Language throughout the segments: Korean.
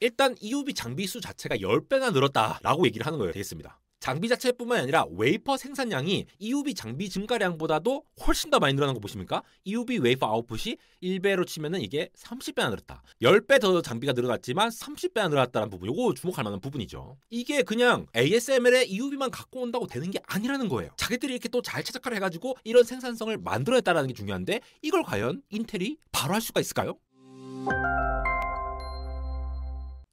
일단 EUV 장비 수 자체가 10배나 늘었다라고 얘기를 하는 거예요. 되겠습니다. 장비 자체뿐만 아니라 웨이퍼 생산량이 EUV 장비 증가량보다도 훨씬 더 많이 늘어난 거 보십니까? EUV 웨이퍼 아웃풋이 1배로 치면은 이게 30배나 늘었다. 10배 더 장비가 늘어났지만 30배나 늘어났다는 부분. 요거 주목할 만한 부분이죠. 이게 그냥 ASML에 EUV만 갖고 온다고 되는 게 아니라는 거예요. 자기들이 이렇게 또 잘 최적화를 해가지고 이런 생산성을 만들어냈다라는 게 중요한데 이걸 과연 인텔이 바로 할 수가 있을까요?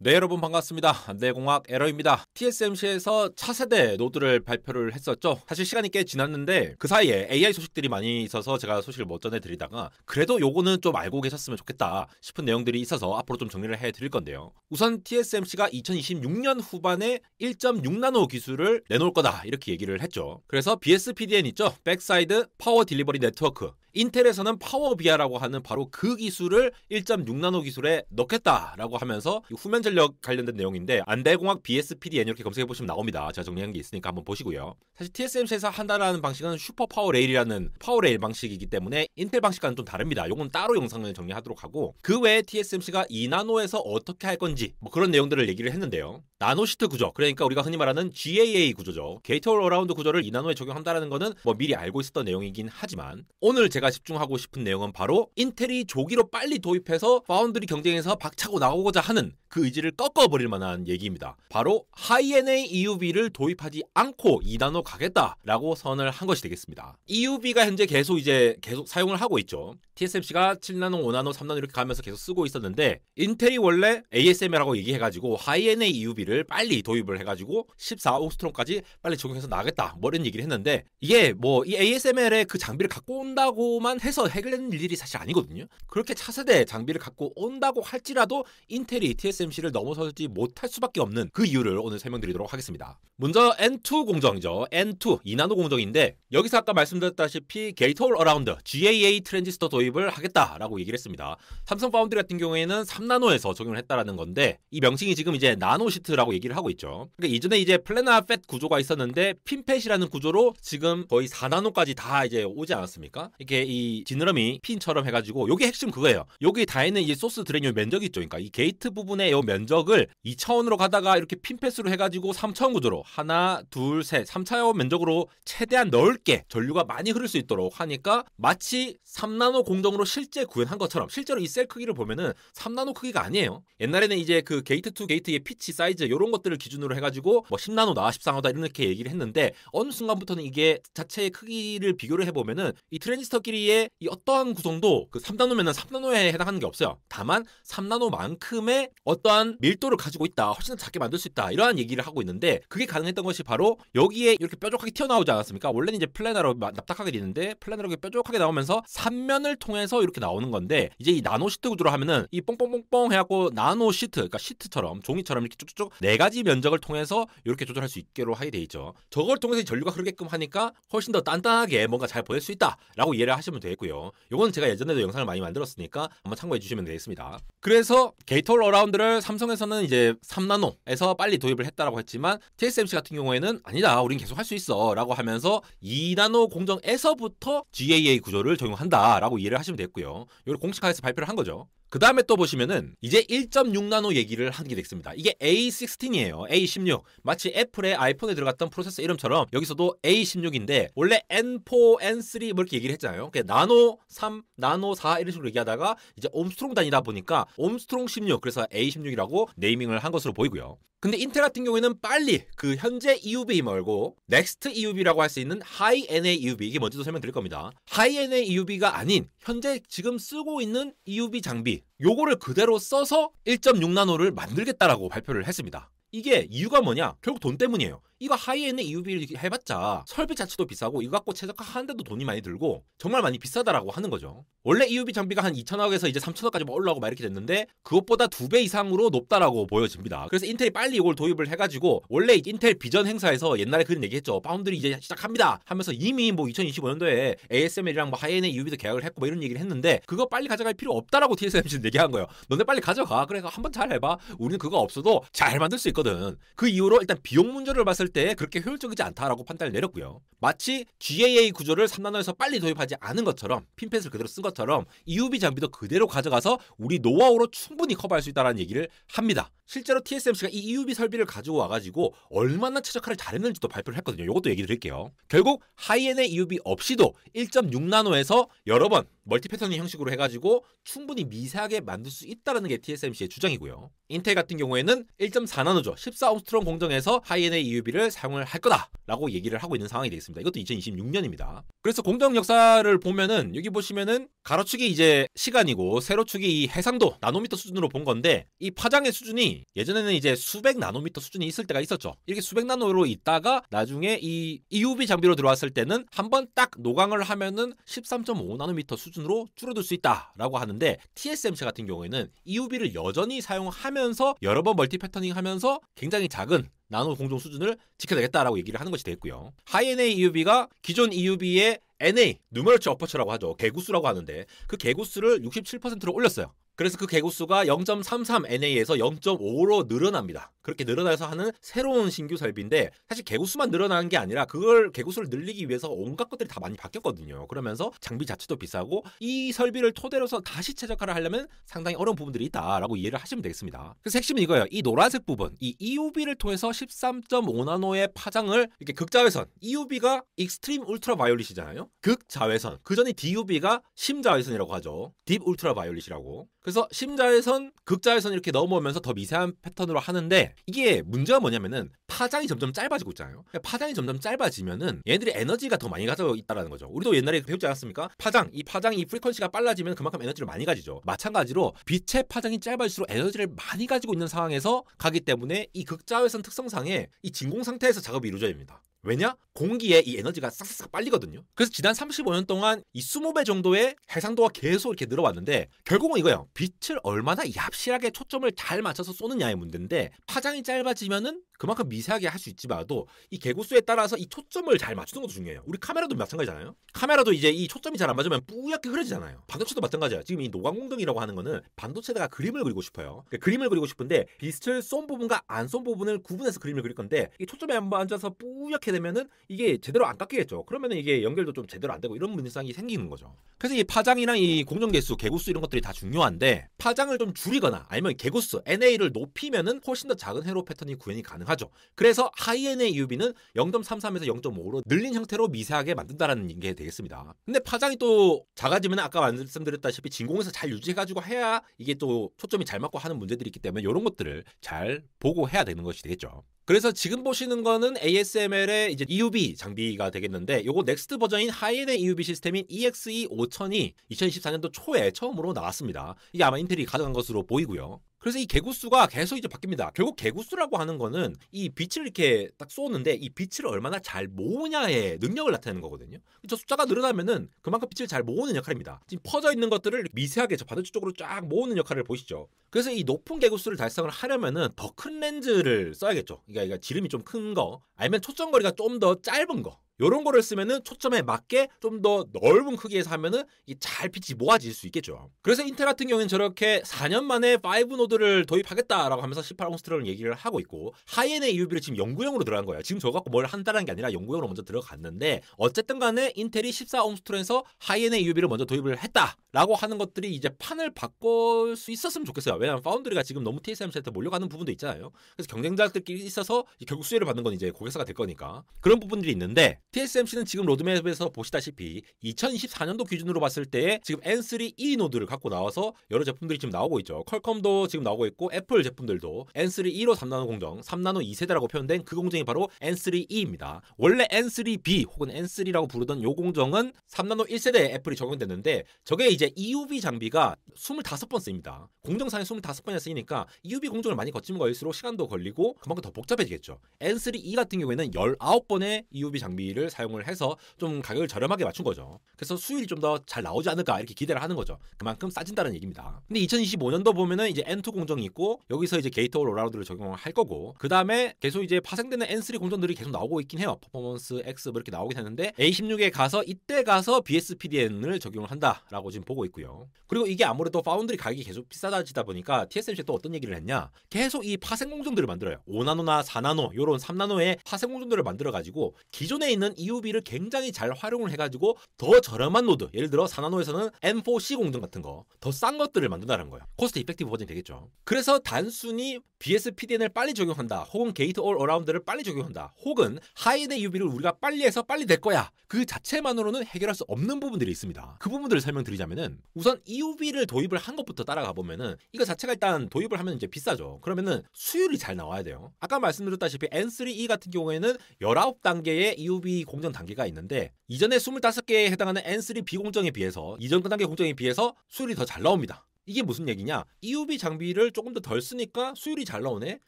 네 여러분 반갑습니다. 내공학 네, 에러입니다. TSMC에서 차세대 노드를 발표를 했었죠. 사실 시간이 꽤 지났는데 그 사이에 AI 소식들이 많이 있어서 제가 소식을 못 전해드리다가 그래도 요거는 좀 알고 계셨으면 좋겠다 싶은 내용들이 있어서 앞으로 좀 정리를 해드릴 건데요. 우선 TSMC가 2026년 후반에 1.6나노 기술을 내놓을 거다 이렇게 얘기를 했죠. 그래서 BSPDN 있죠. 백사이드 파워 딜리버리 네트워크 인텔에서는 파워비아라고 하는 바로 그 기술을 1.6나노 기술에 넣겠다라고 하면서 후면 전력 관련된 내용인데 안대공학 BSPDN 이렇게 검색해 보시면 나옵니다. 제가 정리한 게 있으니까 한번 보시고요. 사실 TSMC에서 한다라는 방식은 슈퍼 파워레일이라는 파워레일 방식이기 때문에 인텔 방식과는 좀 다릅니다. 이건 따로 영상을 정리하도록 하고 그 외에 TSMC가 2나노에서 어떻게 할 건지 뭐 그런 내용들을 얘기를 했는데요. 나노시트 구조 그러니까 우리가 흔히 말하는 GAA 구조죠. 게이트 홀 어라운드 구조를 2나노에 적용한다라는 거는 뭐 미리 알고 있었던 내용이긴 하지만 오늘 제 제가 집중하고 싶은 내용은 바로 인텔이 조기로 빨리 도입해서 파운드리 경쟁에서 박차고 나오고자 하는 그 의지를 꺾어버릴 만한 얘기입니다. 바로 하이엔의 EUV를 도입하지 않고 2단으 가겠다라고 선을 한 것이 되겠습니다. EUV가 현재 계속 이제 계속 사용을 하고 있죠. TSMC가 7나노, 5나노, 3나노 이렇게 가면서 계속 쓰고 있었는데 인텔이 원래 ASML하고 얘기해가지고 하이엔의 EUV를 빨리 도입을 해가지고 14 옥스트론까지 빨리 적용해서 나가겠다 뭐 이런 얘기를 했는데 이게 뭐 이 ASML의 그 장비를 갖고 온다고만 해서 해결되는 일이 사실 아니거든요. 그렇게 차세대 장비를 갖고 온다고 할지라도 인텔이 TSMC를 넘어서지 못할 수밖에 없는 그 이유를 오늘 설명드리도록 하겠습니다. 먼저 N2 공정이죠. N2 2나노 공정인데 여기서 아까 말씀드렸다시피 게이트 홀 어라운드 GAA 트랜지스터 도입 도입을 하겠다라고 얘기를 했습니다. 삼성 파운드리 같은 경우에는 3나노에서 적용을 했다라는 건데 이 명칭이 지금 이제 나노 시트라고 얘기를 하고 있죠. 그러니까 이전에 이제 플래나 팻 구조가 있었는데 핀팻이라는 구조로 지금 거의 4나노까지 다 이제 오지 않았습니까? 이게이 지느러미 핀처럼 해가지고 요게 핵심 그거예요. 여기 다 있는 이 소스 드레인 면적이 있죠. 그러니까 이 게이트 부분의 요 면적을 2차원으로 가다가 이렇게 핀패으로 해가지고 3차원 구조로 하나, 둘, 셋, 3차원 면적으로 최대한 넓게 전류가 많이 흐를 수 있도록 하니까 마치 3나노 공 공동으로 실제 구현한 것처럼 실제로 이 셀 크기를 보면은 3나노 크기가 아니에요. 옛날에는 이제 그 게이트 2 게이트의 피치 사이즈 이런 것들을 기준으로 해가지고 뭐 10나노다 1 3나노다 이렇게 얘기를 했는데 어느 순간부터는 이게 자체의 크기를 비교를 해보면은 이 트랜지스터끼리의 이 어떠한 구성도 그 3나노면은 3나노에 해당하는 게 없어요. 다만 3나노만큼의 어떠한 밀도를 가지고 있다. 훨씬 더 작게 만들 수 있다. 이러한 얘기를 하고 있는데 그게 가능했던 것이 바로 여기에 이렇게 뾰족하게 튀어나오지 않았습니까? 원래는 이제 플래너로 납작하게 되는데 플래너로 뾰족하게 나오면서 3면을 통해 통해서 이렇게 나오는 건데 이제 이 나노 시트 구조로 하면은 이 뽕뽕뽕뽕 해갖고 나노 시트 그러니까 시트처럼 종이처럼 이렇게 쭉쭉쭉 네 가지 면적을 통해서 이렇게 조절할 수 있게로 하게 돼 있죠. 저걸 통해서 전류가 흐르게끔 하니까 훨씬 더 단단하게 뭔가 잘 보낼 수 있다라고 이해를 하시면 되겠고요. 이건 제가 예전에도 영상을 많이 만들었으니까 한번 참고해 주시면 되겠습니다. 그래서 게이톨 어라운드를 삼성에서는 이제 3나노에서 빨리 도입을 했다라고 했지만 TSMC 같은 경우에는 아니다. 우린 계속 할 수 있어라고 하면서 2나노 공정에서부터 GAA 구조를 적용한다라고 이해를 하시면 됐고요. 요걸 공식화해서 발표를 한 거죠. 그 다음에 또 보시면은 이제 1.6나노 얘기를 하게 됐습니다. 이게 A16이에요. A16. 마치 애플의 아이폰에 들어갔던 프로세스 이름처럼 여기서도 A16인데 원래 N4, N3 뭐 이렇게 얘기를 했잖아요. 그러 나노 3, 나노 4 이런 식으로 얘기하다가 이제 옴스트롱 단위다 보니까 옴스트롱 16 그래서 A16이라고 네이밍을 한 것으로 보이고요. 근데 인텔 같은 경우에는 빨리 그 현재 EUV 말고 넥스트 EUV라고 할 수 있는 하이 NA EUV 이게 뭔지도 설명드릴 겁니다. 하이 NA EUV가 아닌 현재 지금 쓰고 있는 EUV 장비 요거를 그대로 써서 1.6나노를 만들겠다라고 발표를 했습니다. 이게 이유가 뭐냐? 결국 돈 때문이에요. 이거 하이엔의 EUV 를 해봤자 설비 자체도 비싸고 이거 갖고 최적화하는데도 돈이 많이 들고 정말 많이 비싸다라고 하는 거죠. 원래 EUV 장비가 한 2천억에서 이제 3천억까지 막 뭐 올라오고 막 이렇게 됐는데 그것보다 두 배 이상으로 높다라고 보여집니다. 그래서 인텔이 빨리 이걸 도입을 해가지고 원래 인텔 비전 행사에서 옛날에 그런 얘기했죠. 파운드리 이제 시작합니다 하면서 이미 뭐 2025년도에 ASML이랑 뭐하이엔의 EUV도 계약을 했고 뭐 이런 얘기를 했는데 그거 빨리 가져갈 필요 없다라고 TSMC는 얘기한 거예요. 너네 빨리 가져가. 그래서 한번 잘 해봐. 우리는 그거 없어도 잘 만들 수 있거든. 그 이후로 일단 비용 문제를 봤을 봤을 때 그렇게 효율적이지 않다라고 판단을 내렸고요. 마치 GAA 구조를 3나노에서 빨리 도입하지 않은 것처럼 핀펫을 그대로 쓴 것처럼 EUV 장비도 그대로 가져가서 우리 노하우로 충분히 커버할 수 있다는 얘기를 합니다. 실제로 TSMC가 이 EUV 설비를 가지고 와가지고 얼마나 최적화를 잘했는지도 발표를 했거든요. 이것도 얘기 드릴게요. 결국 하이엔의 EUV 없이도 1.6나노에서 여러 번 멀티 패턴의 형식으로 해가지고 충분히 미세하게 만들 수 있다는 게 TSMC의 주장이고요. 인텔 같은 경우에는 1.4나노죠. 14옴스트롱 공정에서 하이엔의 EUV를 사용을 할 거다라고 얘기를 하고 있는 상황이 되겠습니다. 이것도 2026년입니다. 그래서 공정 역사를 보면은 여기 보시면은 가로축이 이제 시간이고 세로축이 이 해상도 나노미터 수준으로 본 건데 이 파장의 수준이 예전에는 이제 수백 나노미터 수준이 있을 때가 있었죠. 이렇게 수백 나노로 있다가 나중에 이 EUV 장비로 들어왔을 때는 한 번 딱 노광을 하면은 13.5 나노미터 수준으로 줄어들 수 있다라고 하는데 TSMC 같은 경우에는 EUV를 여전히 사용하면서 여러 번 멀티 패터닝 하면서 굉장히 작은 나노 공정 수준을 지켜내겠다라고 얘기를 하는 것이 되겠고요 하이엔의 EUV가 기존 EUV의 NA 누메러치 어퍼처라고 하죠. 개구수라고 하는데 그 개구수를 67%로 올렸어요. 그래서 그 개구수가 0.33 NA에서 0.5로 늘어납니다. 그렇게 늘어나서 하는 새로운 신규 설비인데 사실 개구수만 늘어나는 게 아니라 그걸 개구수를 늘리기 위해서 온갖 것들이 다 많이 바뀌었거든요. 그러면서 장비 자체도 비싸고 이 설비를 토대로서 다시 최적화를 하려면 상당히 어려운 부분들이 있다라고 이해를 하시면 되겠습니다. 그래서 핵심은 이거예요. 이 노란색 부분, 이 e u b 를 통해서 13.5나노의 파장을 이렇게 극자외선 e u b 가 익스트림 울트라 바이올릿이잖아요. 극자외선. 그 전에 d u v 가 심자외선이라고 하죠. 딥 울트라 바이올릿이라고. 그래서 심자외선, 극자외선 이렇게 넘어오면서 더 미세한 패턴으로 하는데 이게 문제가 뭐냐면은 파장이 점점 짧아지고 있잖아요. 그러니까 파장이 점점 짧아지면은 얘들이 에너지가 더 많이 가져 있다라는 거죠. 우리도 옛날에 배우지 않았습니까? 파장, 이 파장이 프리퀀시가 빨라지면 그만큼 에너지를 많이 가지죠. 마찬가지로 빛의 파장이 짧아질수록 에너지를 많이 가지고 있는 상황에서 가기 때문에 이 극자외선 특성상에 이 진공 상태에서 작업이 이루어져야됩니다 왜냐? 공기에 이 에너지가 싹싹 싹 빨리거든요. 그래서 지난 35년 동안 이 20배 정도의 해상도가 계속 이렇게 늘어왔는데 결국은 이거예요. 빛을 얼마나 얍실하게 초점을 잘 맞춰서 쏘느냐의 문제인데 파장이 짧아지면은 그만큼 미세하게 할 수 있지만도 이 개구수에 따라서 이 초점을 잘 맞추는 것도 중요해요. 우리 카메라도 마찬가지잖아요. 카메라도 이제 이 초점이 잘 안 맞으면 뿌옇게 흐려지잖아요. 반도체도 마찬가지야. 지금 이 노광공등이라고 하는 거는 반도체가 에다 그림을 그리고 싶어요. 그러니까 그림을 그리고 싶은데 빛을 쏜 부분과 안 쏜 부분을 구분해서 그림을 그릴 건데 이 초점에 한번 앉아서 뿌옇게 이렇게 되면은 이게 제대로 안 깎이겠죠. 그러면은 이게 연결도 좀 제대로 안 되고 이런 문제상이 생기는 거죠. 그래서 이 파장이나 이 공정 개수, 개구수 이런 것들이 다 중요한데 파장을 좀 줄이거나 아니면 개구수 NA를 높이면은 훨씬 더 작은 회로 패턴이 구현이 가능하죠. 그래서 하이 NA UV는 0.33에서 0.5로 늘린 형태로 미세하게 만든다라는 게 되겠습니다. 근데 파장이 또 작아지면 아까 말씀드렸다시피 진공에서 잘 유지해가지고 해야 이게 또 초점이 잘 맞고 하는 문제들이 있기 때문에 이런 것들을 잘 보고 해야 되는 것이 되겠죠. 그래서 지금 보시는 거는 ASML의 이제 EUB 장비가 되겠는데 요거 넥스트 버전인 하이엔의 EUB 시스템인 EXE 5000이 2024년도 초에 처음으로 나왔습니다. 이게 아마 인텔이 가져간 것으로 보이고요. 그래서 이 개구수가 계속 이제 바뀝니다. 결국 개구수라고 하는 거는 이 빛을 이렇게 딱 쏘는데 이 빛을 얼마나 잘 모으냐의 능력을 나타내는 거거든요. 저 숫자가 늘어나면은 그만큼 빛을 잘 모으는 역할입니다. 지금 퍼져 있는 것들을 미세하게 저바대쪽으로쫙 모으는 역할을 보시죠. 그래서 이 높은 개구수를 달성을 하려면은 더 큰 렌즈를 써야겠죠. 그러니까, 그러니까 지름이 좀 큰 거, 아니면 초점거리가 좀 더 짧은 거. 이런 거를 쓰면은 초점에 맞게 좀 더 넓은 크기에서 하면은 잘 빛이 모아질 수 있겠죠. 그래서 인텔 같은 경우는 저렇게 4년 만에 5 노드를 도입하겠다라고 하면서 18옹스트라는 얘기를 하고 있고 하이엔의 EUV를 지금 연구용으로 들어간 거예요. 지금 저거 갖고 뭘 한다는 게 아니라 연구용으로 먼저 들어갔는데 어쨌든 간에 인텔이 14옹스트라에서 하이엔의 EUV를 먼저 도입을 했다라고 하는 것들이 이제 판을 바꿀 수 있었으면 좋겠어요. 왜냐하면 파운드리가 지금 너무 TSM c 한테 몰려가는 부분도 있잖아요. 그래서 경쟁자들끼리 있어서 결국 수혜를 받는 건 이제 고객사가 될 거니까 그런 부분들이 있는데 TSMC는 지금 로드맵에서 보시다시피 2024년도 기준으로 봤을 때 지금 N3 E 노드를 갖고 나와서 여러 제품들이 지금 나오고 있죠. 퀄컴도 지금 나오고 있고 애플 제품들도 N3 E로 3나노 공정, 3나노 2세대라고 e 표현된 그 공정이 바로 N3 E입니다. 원래 N3 B 혹은 N3라고 부르던 요 공정은 3나노 1세대에 애플이 적용됐는데 저게 이제 EUV 장비가 25번 쓰입니다. 공정상에 25번이나 쓰이니까 EUV 공정을 많이 거치는 거일수록 시간도 걸리고 그만큼 더 복잡해지겠죠. N3 E 같은 경우에는 19번의 EUV 장비를 장비를 사용을 해서 좀 가격을 저렴하게 맞춘 거죠. 그래서 수율이 좀 더 잘 나오지 않을까 이렇게 기대를 하는 거죠. 그만큼 싸진다는 얘기입니다. 근데 2025년도 보면은 이제 N2 공정이 있고 여기서 이제 게이트 올라우드를 적용할 거고 그 다음에 계속 이제 파생되는 N3 공정들이 계속 나오고 있긴 해요. 퍼포먼스 X 뭐 이렇게 나오긴 했는데 A16에 가서 이때 가서 BSPDN을 적용을 한다라고 지금 보고 있고요. 그리고 이게 아무래도 파운드리 가격이 계속 비싸지다 다 보니까 TSMC 또 어떤 얘기를 했냐? 계속 이 파생 공정들을 만들어요. 5나노나 4나노 요런 3나노의 파생 공정들을 만들어 가지고 기존에 있는 있는 e u v 를 굉장히 잘 활용을 해가지고 더 저렴한 노드, 예를 들어 사나노에서는 M4C 공정 같은 거, 더 싼 것들을 만든다는 거예요. 코스트 이펙티브 버전이 되겠죠. 그래서 단순히 BSPDN을 빨리 적용한다, 혹은 게이트 올 어라운드를 빨리 적용한다, 혹은 하이엔 e u v 를 우리가 빨리 해서 빨리 될 거야. 그 자체만으로는 해결할 수 없는 부분들이 있습니다. 그 부분들을 설명드리자면은 우선 e u v 를 도입을 한 것부터 따라가 보면은 이거 자체가 일단 도입을 하면 이제 비싸죠. 그러면은 수율이 잘 나와야 돼요. 아까 말씀드렸다시피 N3E e 같은 경우에는 19단계의 e u v 공정 단계가 있는데 이전에 25개에 해당하는 N3 비 공정에 비해서 이전 그 단계 공정에 비해서 수율이 더 잘 나옵니다. 이게 무슨 얘기냐? EUV 장비를 조금 더 덜 쓰니까 수율이 잘 나오네.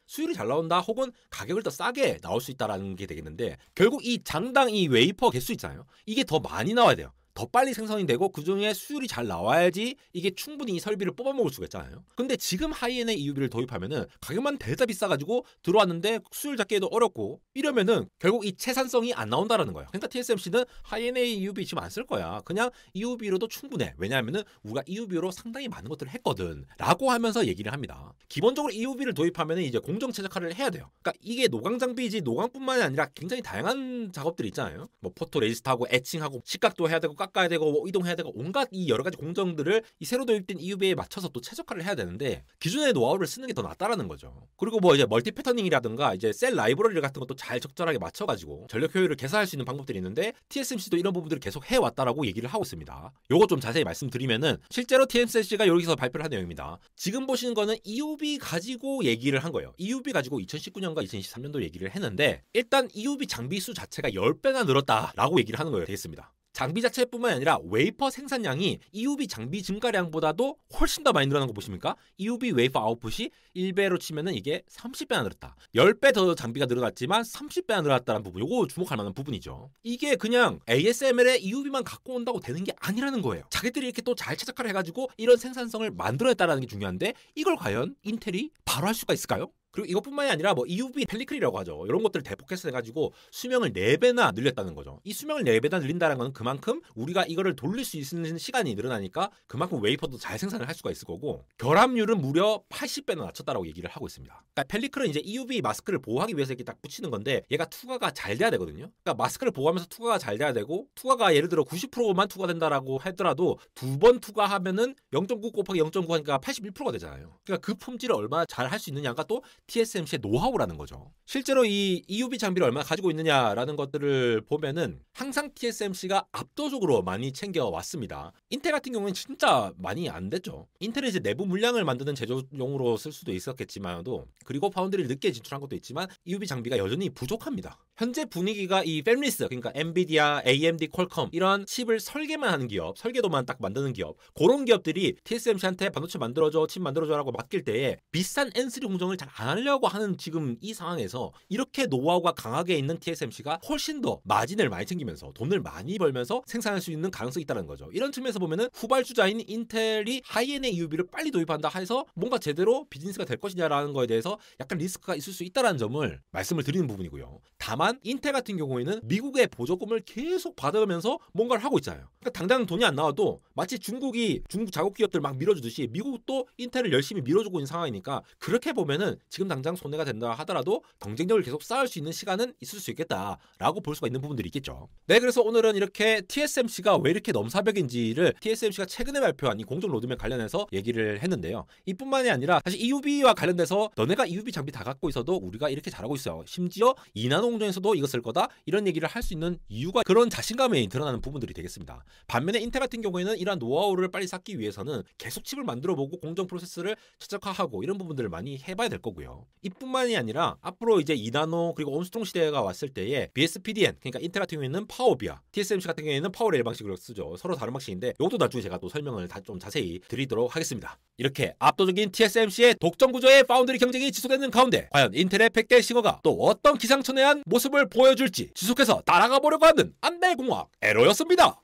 수율이 잘 나온다. 혹은 가격을 더 싸게 나올 수 있다라는 게 되겠는데 결국 이 장당 이 웨이퍼 개수 있잖아요. 이게 더 많이 나와야 돼요. 더 빨리 생성이 되고 그중에 수율이 잘 나와야지 이게 충분히 이 설비를 뽑아먹을 수가 있잖아요. 근데 지금 하이엔의 e u v 를 도입하면은 가격만 대다 비싸가지고 들어왔는데 수율 잡기에도 어렵고 이러면은 결국 이 채산성이 안 나온다라는 거예요. 그러니까 TSMC는 하이엔의 e u v 지금 안 쓸 거야. 그냥 e u v 로도 충분해. 왜냐하면은 우리가 e u v 로 상당히 많은 것들을 했거든. 라고 하면서 얘기를 합니다. 기본적으로 e u v 를 도입하면은 이제 공정 최적화를 해야 돼요. 그러니까 이게 노광 장비지 노광뿐만이 아니라 굉장히 다양한 작업들이 있잖아요. 뭐 포토 레지스트하고 에칭하고 식각도 해야 되고 깎아야 되고 뭐 이동해야 되고 온갖 이 여러 가지 공정들을 이 새로 도입된 EUB에 맞춰서 또 최적화를 해야 되는데 기존의 노하우를 쓰는 게 더 낫다라는 거죠. 그리고 뭐 이제 멀티 패터닝이라든가 이제 셀 라이브러리 같은 것도 잘 적절하게 맞춰가지고 전력 효율을 개선할 수 있는 방법들이 있는데 TSMC도 이런 부분들을 계속 해왔다라고 얘기를 하고 있습니다. 요거 좀 자세히 말씀드리면은 실제로 TSMC가 여기서 발표를 한 내용입니다. 지금 보시는 거는 EUB 가지고 얘기를 한 거예요. EUB 가지고 2019년과 2023년도 얘기를 했는데 일단 EUB 장비 수 자체가 10배나 늘었다라고 얘기를 하는 거예요. 되겠습니다. 장비 자체뿐만 아니라 웨이퍼 생산량이 EUV 장비 증가량보다도 훨씬 더 많이 늘어난 거 보십니까? EUV 웨이퍼 아웃풋이 1배로 치면은 이게 30배나 늘었다. 10배 더 장비가 늘어났지만 30배나 늘어났다는 부분. 요거 주목할 만한 부분이죠. 이게 그냥 ASML에 EUV만 갖고 온다고 되는 게 아니라는 거예요. 자기들이 이렇게 또 잘 최적화를 해가지고 이런 생산성을 만들어냈다라는 게 중요한데 이걸 과연 인텔이 바로 할 수가 있을까요? 그리고 이것뿐만이 아니라 뭐 EUV 펠리클이라고 하죠. 이런 것들을 대폭해서 해가지고 수명을 4배나 늘렸다는 거죠. 이 수명을 4배나 늘린다는 것은 그만큼 우리가 이거를 돌릴 수 있는 시간이 늘어나니까 그만큼 웨이퍼도 잘 생산을 할 수가 있을 거고 결합률은 무려 80배나 낮췄다라고 얘기를 하고 있습니다. 그러니까 펠리클은 이제 EUV 마스크를 보호하기 위해서 이렇게 딱 붙이는 건데 얘가 투과가 잘 돼야 되거든요. 그러니까 마스크를 보호하면서 투과가 잘 돼야 되고 투과가 예를 들어 90%만 투과된다라고 하더라도 두 번 투과하면은 0.9 곱하기 0.9 하니까 81%가 되잖아요. 그러니까 그 품질을 얼마나 잘 할 수 있느냐가 또 TSMC의 노하우라는 거죠. 실제로 이 EUV 장비를 얼마나 가지고 있느냐라는 것들을 보면은 항상 TSMC가 압도적으로 많이 챙겨왔습니다. 인텔 같은 경우는 진짜 많이 안 됐죠. 인텔은 이제 내부 물량을 만드는 제조용으로 쓸 수도 있었겠지만도 그리고 파운드리를 늦게 진출한 것도 있지만 EUV 장비가 여전히 부족합니다. 현재 분위기가 이 팹리스 그러니까 엔비디아, AMD, 퀄컴 이런 칩을 설계만 하는 기업, 설계도만 딱 만드는 기업 그런 기업들이 TSMC한테 반도체 만들어줘, 칩 만들어줘라고 맡길 때에 비싼 N3 공정을 잘안 하는 하려고 하는 지금 이 상황에서 이렇게 노하우가 강하게 있는 TSMC가 훨씬 더 마진을 많이 챙기면서 돈을 많이 벌면서 생산할 수 있는 가능성이 있다는 거죠. 이런 측면에서 보면은 후발주자인 인텔이 하이엔의 EUV를 빨리 도입한다 해서 뭔가 제대로 비즈니스가 될 것이냐라는 거에 대해서 약간 리스크가 있을 수있다는 점을 말씀을 드리는 부분이고요. 다만 인텔 같은 경우에는 미국의 보조금을 계속 받으면서 뭔가를 하고 있잖아요. 그러니까 당장 돈이 안 나와도 마치 중국이 중국 자국 기업들 막 밀어주듯이 미국도 인텔을 열심히 밀어주고 있는 상황이니까 그렇게 보면은 지금 지금 당장 손해가 된다 하더라도 경쟁력을 계속 쌓을 수 있는 시간은 있을 수 있겠다라고 볼 수가 있는 부분들이 있겠죠. 네, 그래서 오늘은 이렇게 TSMC가 왜 이렇게 넘사벽인지를 TSMC가 최근에 발표한 이 공정 로드맵 관련해서 얘기를 했는데요. 이뿐만이 아니라 사실 EUV와 관련돼서 너네가 EUV 장비 다 갖고 있어도 우리가 이렇게 잘하고 있어요. 심지어 이나노 공정에서도 이것을 거다 이런 얘기를 할 수 있는 이유가 그런 자신감에 드러나는 부분들이 되겠습니다. 반면에 인텔 같은 경우에는 이러한 노하우를 빨리 쌓기 위해서는 계속 칩을 만들어보고 공정 프로세스를 최적화하고 이런 부분들을 많이 해봐야 될 거고요. 거예요. 이뿐만이 아니라 앞으로 이제 이나노 그리고 온스트롱 시대가 왔을 때에 BSPDN 그러니까 인텔 같은 경우에는 파워비아, TSMC 같은 경우에는 파워레일 방식으로 쓰죠. 서로 다른 방식인데 이것도 나중에 제가 또 설명을 다 좀 자세히 드리도록 하겠습니다. 이렇게 압도적인 TSMC의 독점 구조의 파운드리 경쟁이 지속되는 가운데 과연 인텔의 100대 싱어가 또 어떤 기상천외한 모습을 보여줄지 지속해서 따라가 보려고 하는 안대공학 에로였습니다.